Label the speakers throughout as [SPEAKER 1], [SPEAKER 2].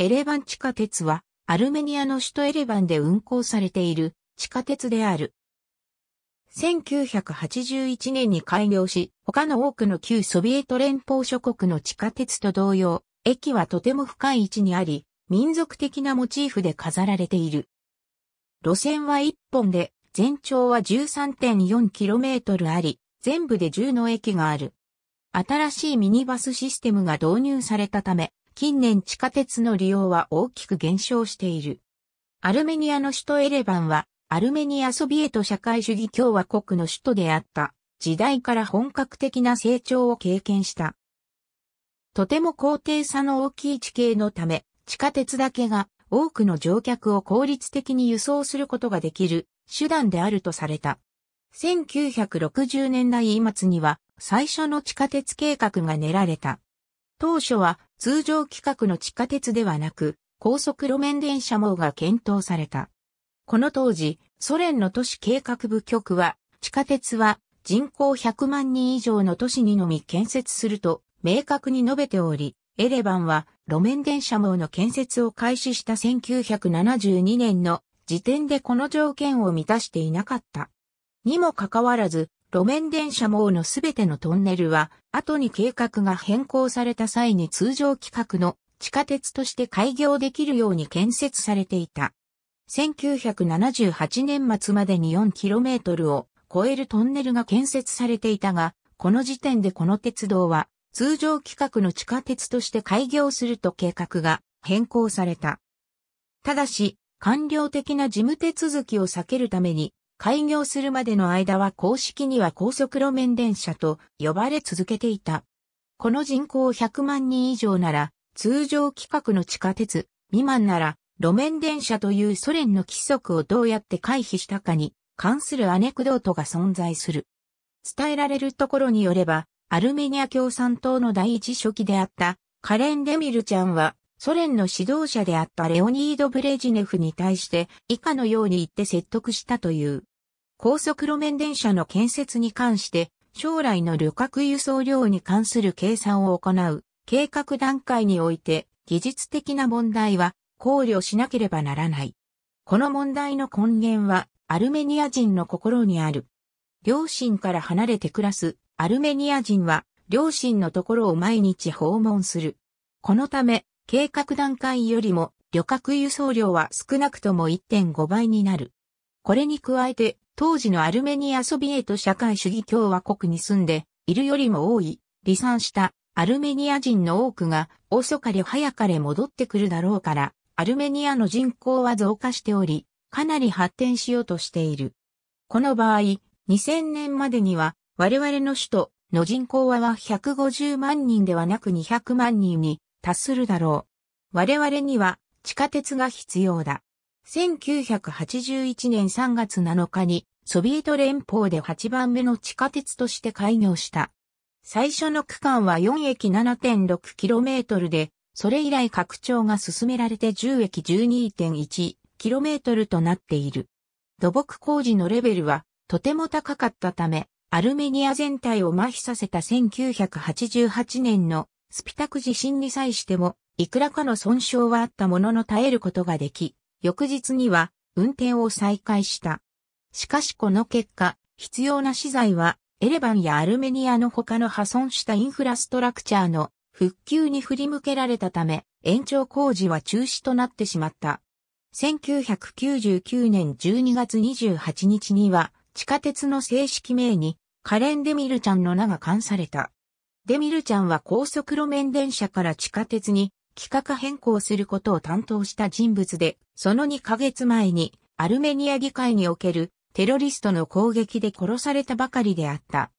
[SPEAKER 1] エレバン地下鉄は、アルメニアの首都エレバンで運行されている地下鉄である。1981年に開業し、他の多くの旧ソビエト連邦諸国の地下鉄と同様、駅はとても深い位置にあり、民族的なモチーフで飾られている。路線は1本で、全長は 13.4km あり、全部で10の駅がある。新しいミニバスシステムが導入されたため、近年地下鉄の利用は大きく減少している。アルメニアの首都エレバンは、アルメニアソビエト社会主義共和国の首都であった時代から本格的な成長を経験した。とても高低差の大きい地形のため、地下鉄だけが多くの乗客を効率的に輸送することができる手段であるとされた。1960年代末には最初の地下鉄計画が練られた。当初は通常規格の地下鉄ではなく、高速路面電車網が検討された。この当時、ソ連の都市計画部局は、地下鉄は人口100万人以上の都市にのみ建設すると明確に述べており、エレバンは路面電車網の建設を開始した1972年の時点でこの条件を満たしていなかった。にもかかわらず、路面電車網のすべてのトンネルは、後に計画が変更された際に通常規格の地下鉄として開業できるように建設されていた。1978年末までに 4km を超えるトンネルが建設されていたが、この時点でこの鉄道は通常規格の地下鉄として開業すると計画が変更された。ただし、官僚的な事務手続きを避けるために開業するまでの間は公式には高速路面電車と呼ばれ続けていた。この人口100万人以上なら、通常規格の地下鉄、未満なら、路面電車というソ連の規則をどうやって回避したかに関するアネクドートが存在する。伝えられるところによれば、アルメニア共産党の第一書記であったカレン・デミルちゃんは、ソ連の指導者であったレオニード・ブレジネフに対して以下のように言って説得したという。高速路面電車の建設に関して、将来の旅客輸送量に関する計算を行う計画段階において、技術的な問題は考慮しなければならない。この問題の根源は、アルメニア人の心にある。両親から離れて暮らすアルメニア人は、両親のところを毎日訪問する。このため、計画段階よりも旅客輸送量は少なくとも1.5倍になる。これに加えて、当時のアルメニアソビエト社会主義共和国に住んでいるよりも多い、離散したアルメニア人の多くが遅かれ早かれ戻ってくるだろうから、アルメニアの人口は増加しており、かなり発展しようとしている。この場合、2000年までには我々の首都の人口は150万人ではなく200万人に達するだろう。我々には地下鉄が必要だ。1981年3月7日にソビエト連邦で8番目の地下鉄として開業した。最初の区間は4駅 7.6km で、それ以来拡張が進められて10駅 12.1km となっている。土木工事のレベルはとても高かったため、アルメニア全体を麻痺させた1988年のスピタク地震に際しても、いくらかの損傷はあったものの耐えることができ、翌日には運転を再開した。しかしこの結果、必要な資材はエレバンやアルメニアの他の破損したインフラストラクチャーの復旧に振り向けられたため、延長工事は中止となってしまった。1999年12月28日には、地下鉄の正式名に、カレン・デミルちゃんの名が冠された。デミルちゃんは高速路面電車から地下鉄に企画変更することを担当した人物で、その2ヶ月前にアルメニア議会におけるテロリストの攻撃で殺されたばかりであった。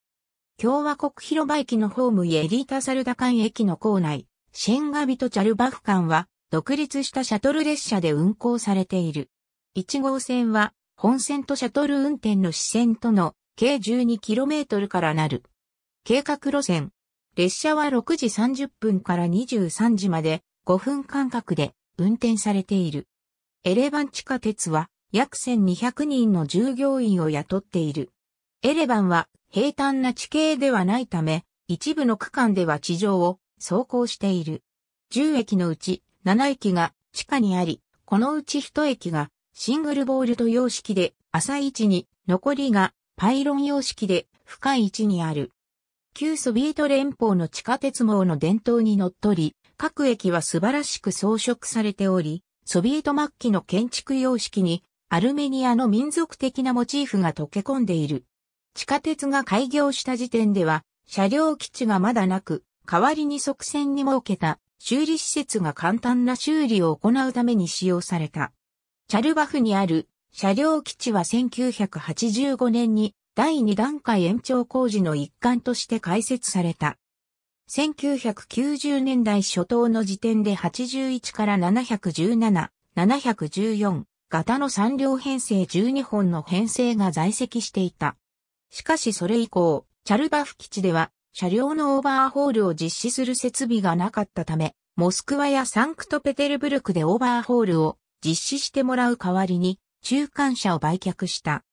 [SPEAKER 1] 共和国広場駅のホームイエリータサルダン駅の構内、シェンガビとチャルバフンは独立したシャトル列車で運行されている。1号線は本線とシャトル運転の支線との計 12km からなる。計画路線。列車は6時30分から23時まで5分間隔で運転されている。エレバン地下鉄は約1200人の従業員を雇っている。エレバンは平坦な地形ではないため、一部の区間では地上を走行している。10駅のうち7駅が地下にあり、このうち1駅がシングルボールド様式で浅い位置に、残りがパイロン様式で深い位置にある。旧ソビエト連邦の地下鉄網の伝統にのっとり、各駅は素晴らしく装飾されており、ソビエト末期の建築様式にアルメニアの民族的なモチーフが溶け込んでいる。地下鉄が開業した時点では、車両基地がまだなく、代わりに側線に設けた修理施設が簡単な修理を行うために使用された。チャルバフにある車両基地は1985年に第2段階延長工事の一環として開設された。1990年代初頭の時点で81から717、714型の3両編成12本の編成が在籍していた。しかしそれ以降、チャルバフ基地では車両のオーバーホールを実施する設備がなかったため、モスクワやサンクトペテルブルクでオーバーホールを実施してもらう代わりに中間車を売却した。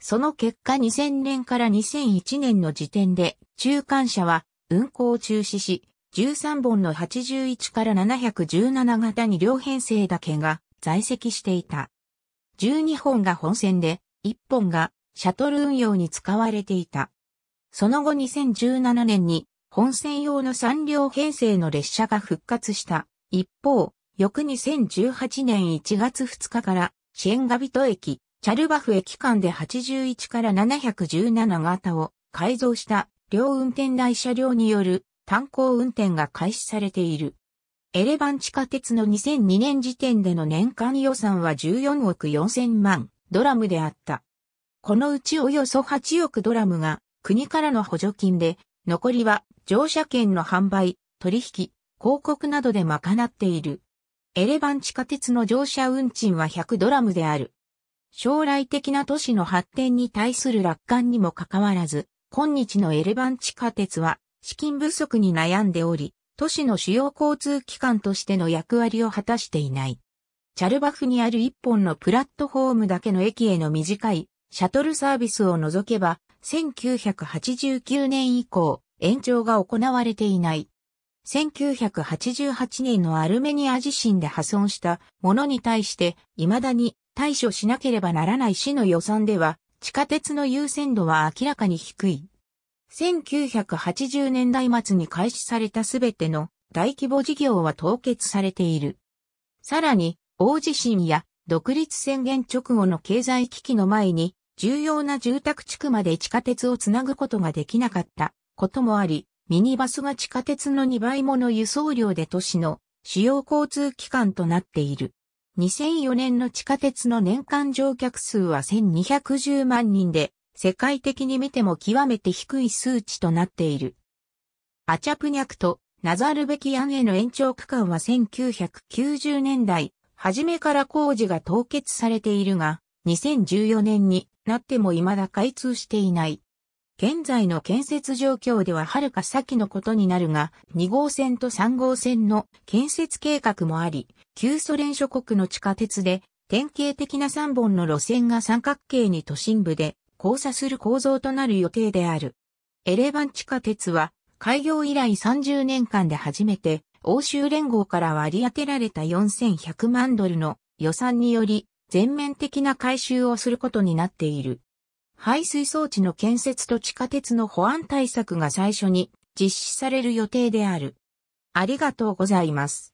[SPEAKER 1] その結果2000年から2001年の時点で中間車は運行を中止し、13本の81から717型に両編成だけが在籍していた。12本が本線で、1本がシャトル運用に使われていた。その後2017年に本線用の3両編成の列車が復活した。一方、翌2018年1月2日からシェンガビト駅、チャルバフ駅間で81から717型を改造した両運転台車両による炭鉱運転が開始されている。エレバン地下鉄の2002年時点での年間予算は14億4000万ドラムであった。このうちおよそ8億ドラムが国からの補助金で、残りは乗車券の販売、取引、広告などで賄っている。エレバン地下鉄の乗車運賃は100ドラムである。将来的な都市の発展に対する楽観にもかかわらず、今日のエレバン地下鉄は資金不足に悩んでおり、都市の主要交通機関としての役割を果たしていない。チャルバフにある一本のプラットフォームだけの駅への短いシャトルサービスを除けば、1989年以降、延長が行われていない。1988年のアルメニア地震で破損したものに対して、未だに対処しなければならない市の予算では、地下鉄の優先度は明らかに低い。1980年代末に開始されたすべての大規模事業は凍結されている。さらに、大地震や独立宣言直後の経済危機の前に、重要な住宅地区まで地下鉄をつなぐことができなかったこともあり、ミニバスが地下鉄の2倍もの輸送量で都市の主要交通機関となっている。2004年の地下鉄の年間乗客数は1210万人で、世界的に見ても極めて低い数値となっている。アチャプニャクとナザルベキヤンへの延長区間は1990年代、初めから工事が凍結されているが、2014年になっても未だ開通していない。現在の建設状況では遥か先のことになるが、2号線と3号線の建設計画もあり、旧ソ連諸国の地下鉄で、典型的な3本の路線が三角形に都心部で交差する構造となる予定である。エレバン地下鉄は、開業以来30年間で初めて、欧州連合から割り当てられた4100万ドルの予算により、全面的な改修をすることになっている。排水装置の建設と地下鉄の保安対策が最初に実施される予定である。ありがとうございます。